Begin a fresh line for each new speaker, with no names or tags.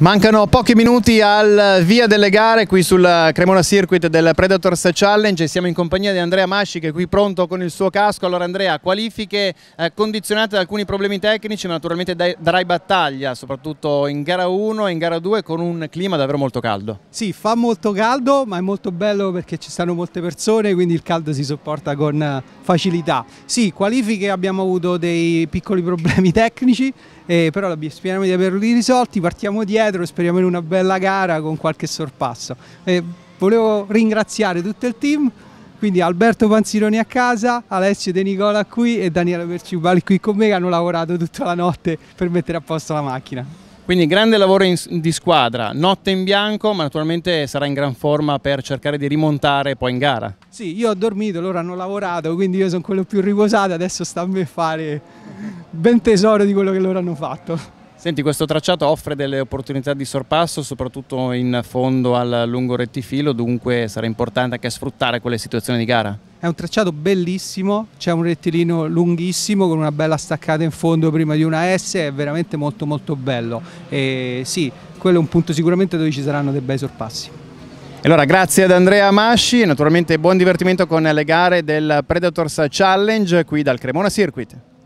Mancano pochi minuti al via delle gare qui sul Cremona Circuit del Predators Challenge siamo in compagnia di Andrea Masci che è qui pronto con il suo casco. Allora Andrea, qualifiche eh, condizionate da alcuni problemi tecnici ma naturalmente darai battaglia soprattutto in gara 1 e in gara 2 con un clima davvero molto caldo.
Sì, fa molto caldo ma è molto bello perché ci stanno molte persone quindi il caldo si sopporta con eh, facilità. Sì, qualifiche abbiamo avuto dei piccoli problemi tecnici eh, però speriamo di averli risolti, partiamo dietro dietro, speriamo in una bella gara con qualche sorpasso. E volevo ringraziare tutto il team, quindi Alberto Panzironi a casa, Alessio De Nicola qui e Daniele Percibali qui con me che hanno lavorato tutta la notte per mettere a posto la macchina. Quindi grande
lavoro in, di squadra, notte in bianco, ma naturalmente sarà in gran forma per cercare di rimontare poi in gara.
Sì, io ho dormito, loro hanno lavorato, quindi io sono quello più riposato, adesso sta a me fare ben tesoro di quello che loro hanno fatto.
Senti, questo tracciato offre delle opportunità di sorpasso, soprattutto in fondo al lungo rettifilo, dunque sarà importante anche sfruttare quelle situazioni di gara.
È un tracciato bellissimo, c'è un rettilineo lunghissimo con una bella staccata in fondo prima di una S, è veramente molto molto bello. E sì, quello è un punto sicuramente dove ci saranno dei bei sorpassi.
Allora, grazie ad Andrea Masci e naturalmente buon divertimento con le gare del Predators Challenge qui dal Cremona Circuit.